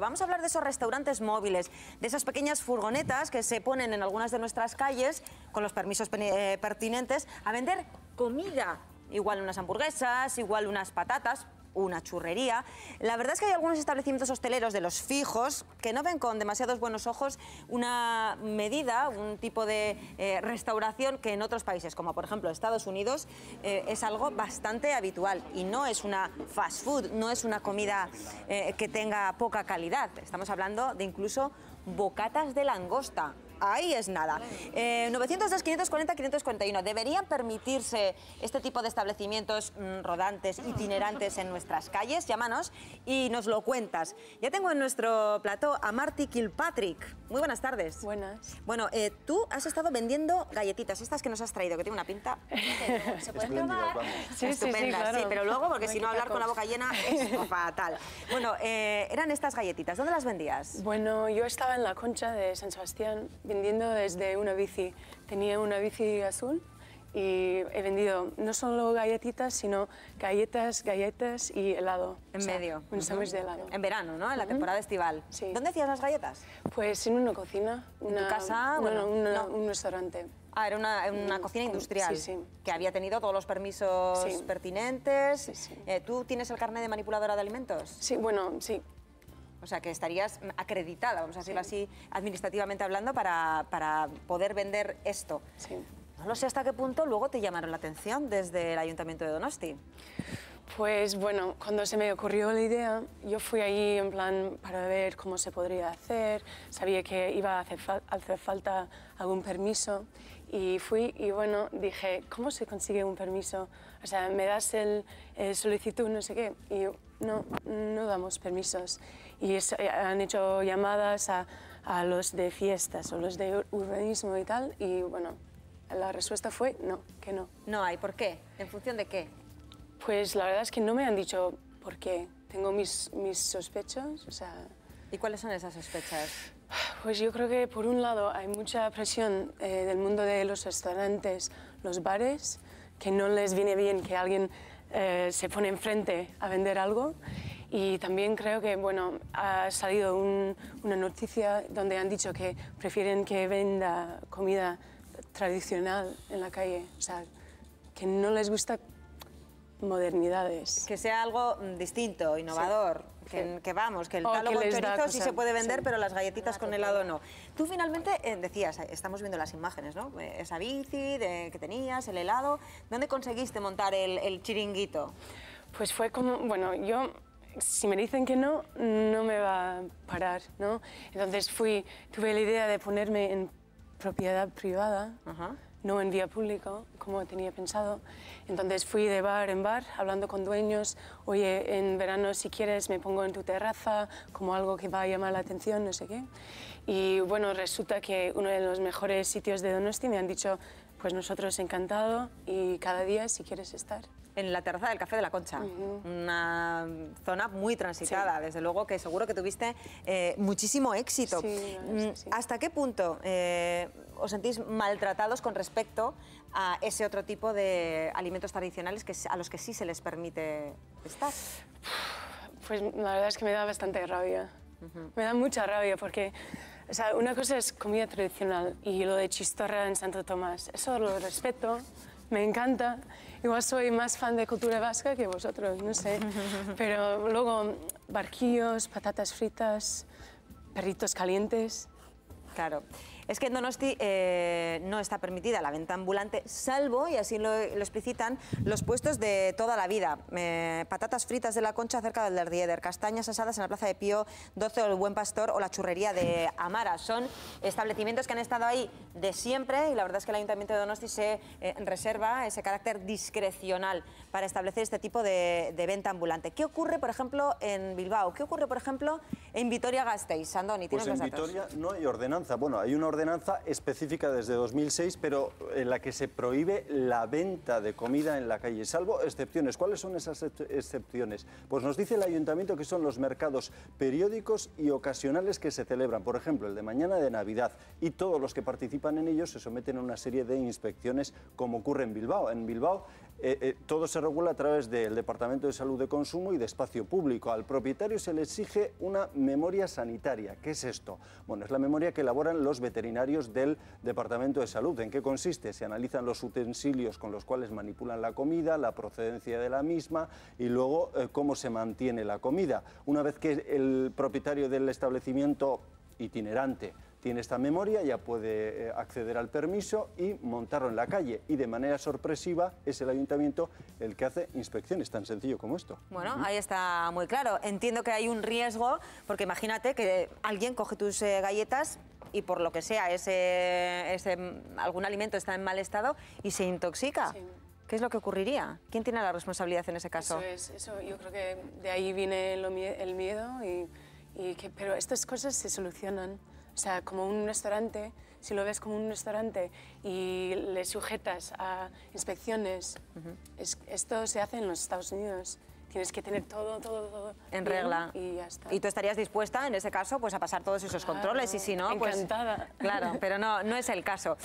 Vamos a hablar de esos restaurantes móviles, de esas pequeñas furgonetas que se ponen en algunas de nuestras calles, con los permisos eh, pertinentes, a vender comida. Igual unas hamburguesas, igual unas patatas, una churrería. La verdad es que hay algunos establecimientos hosteleros de los fijos que no ven con demasiados buenos ojos una medida, un tipo de eh, restauración que en otros países, como por ejemplo Estados Unidos, eh, es algo bastante habitual y no es una fast food, no es una comida eh, que tenga poca calidad. Estamos hablando de incluso bocatas de langosta ahí es nada. 902, 540, 541. ¿Deberían permitirse este tipo de establecimientos mm, rodantes, itinerantes en nuestras calles? Llámanos y nos lo cuentas. Ya tengo en nuestro plató a Marty Kilpatrick. Muy buenas tardes. Buenas. Bueno, eh, tú has estado vendiendo galletitas, estas que nos has traído, que tiene una pinta. ¿Se pueden probar? Sí, sí, pero luego, porque si no hablar con la boca llena es fatal. Bueno, eh, eran estas galletitas. ¿Dónde las vendías? Bueno, yo estaba en la concha de San Sebastián vendiendo desde una bici. Tenía una bici azul y he vendido no solo galletitas, sino galletas, galletas y helado. En medio. de En verano, ¿no? En la temporada estival. ¿Dónde hacías las galletas? Pues en una cocina. Una, casa? Bueno, un restaurante. Ah, era una, una mm, cocina industrial. Que había tenido todos los permisos pertinentes. Eh, ¿Tú tienes el carnet de manipuladora de alimentos? Sí, bueno, sí. O sea, que estarías acreditada, vamos a decirlo así, administrativamente hablando, para, poder vender esto. Sí. No sé hasta qué punto luego te llamaron la atención desde el Ayuntamiento de Donosti. Pues bueno, cuando se me ocurrió la idea, yo fui ahí en plan para ver cómo se podría hacer, sabía que iba a hacer, falta algún permiso y fui y bueno, dije, ¿cómo se consigue un permiso? O sea, me das el, solicitud, no sé qué. Y no, no damos permisos. Y eh, han hecho llamadas a, los de fiestas o los de urbanismo y tal, y bueno, la respuesta fue no, que no. No hay, ¿por qué? ¿En función de qué? Pues la verdad es que no me han dicho por qué. Tengo mis, mis sospechos, o sea... ¿Y cuáles son esas sospechas? Pues yo creo que por un lado hay mucha presión eh, del mundo de los restaurantes, los bares, que no les viene bien que alguien eh, se pone enfrente a vender algo. Y también creo que, bueno, ha salido una noticia donde han dicho que prefieren que venda comida tradicional en la calle. O sea, que no les gusta modernidades. Que sea algo mm, distinto, innovador, que, vamos, que el talo sí se puede vender, pero las galletitas ah, con helado no. Tú finalmente eh, decías, eh, estamos viendo las imágenes, ¿no? Eh, esa bici de, que tenías, el helado. ¿Dónde conseguiste montar el, chiringuito? Pues fue como, bueno, yo si me dicen que no, no me va a parar, ¿no? Entonces fui, tuve la idea de ponerme en propiedad privada, Ajá no en vía pública, como tenía pensado. Entonces fui de bar en bar hablando con dueños, oye, en verano si quieres me pongo en tu terraza, como algo que va a llamar la atención, no sé qué. Y bueno, resulta que uno de los mejores sitios de Donosti me han dicho, pues nosotros encantado y cada día si quieres estar en la terraza del Café de la Concha, una zona muy transitada, desde luego que seguro que tuviste eh, muchísimo éxito. Mm, ¿Hasta qué punto eh, os sentís maltratados con respecto a ese otro tipo de alimentos tradicionales que, a los que sí se les permite estar? Pues la verdad es que me da bastante rabia. Me da mucha rabia porque o sea, una cosa es comida tradicional y lo de chistorra en Santo Tomás, eso lo respeto me encanta. Igual soy más fan de cultura vasca que vosotros, no sé. Pero luego barquillos, patatas fritas, perritos calientes. Claro es que en Donosti eh, no está permitida la venta ambulante, salvo, y así lo, explicitan, los puestos de toda la vida. Eh, patatas fritas de la concha cerca del Derdieder, castañas asadas en la Plaza de Pío 12 o el Buen Pastor o la churrería de Amara. Son establecimientos que han estado ahí de siempre y la verdad es que el Ayuntamiento de Donosti se eh, reserva ese carácter discrecional para establecer este tipo de, de venta ambulante. ¿Qué ocurre, por ejemplo, en Bilbao? ¿Qué ocurre, por ejemplo, en Vitoria-Gasteiz. Sandoni, tienes pues en Vitoria no hay ordenanza. Bueno, hay una ordenanza específica desde 2006, pero en la que se prohíbe la venta de comida en la calle, salvo excepciones. ¿Cuáles son esas excepciones? Pues nos dice el ayuntamiento que son los mercados periódicos y ocasionales que se celebran. Por ejemplo, el de mañana de Navidad. Y todos los que participan en ellos se someten a una serie de inspecciones, como ocurre en Bilbao. En Bilbao eh, eh, todo se regula a través del Departamento de Salud de Consumo y de Espacio Público. Al propietario se le exige una memoria sanitaria. ¿Qué es esto? Bueno, es la memoria que elaboran los veterinarios del Departamento de Salud. ¿En qué consiste? Se analizan los utensilios con los cuales manipulan la comida, la procedencia de la misma y luego eh, cómo se mantiene la comida. Una vez que el propietario del establecimiento itinerante tiene esta memoria, ya puede eh, acceder al permiso y montarlo en la calle. Y de manera sorpresiva es el ayuntamiento el que hace inspecciones, tan sencillo como esto. Bueno, ahí está muy claro. Entiendo que hay un riesgo, porque imagínate que alguien coge tus eh, galletas y por lo que sea ese, ese, algún alimento está en mal estado y se intoxica. ¿Qué es lo que ocurriría? ¿Quién tiene la responsabilidad en ese caso? Eso es, eso. Yo creo que de ahí viene el miedo y, pero estas cosas se solucionan. O sea, como un restaurante, si lo ves como un restaurante y le sujetas a inspecciones, esto se hace en los Estados Unidos. Tienes que tener todo, todo, todo. En regla. Y ya está. Y tú estarías dispuesta, en ese caso, pues a pasar todos esos controles y si no, encantada. Pues, encantada. Claro, pero no, no es el caso.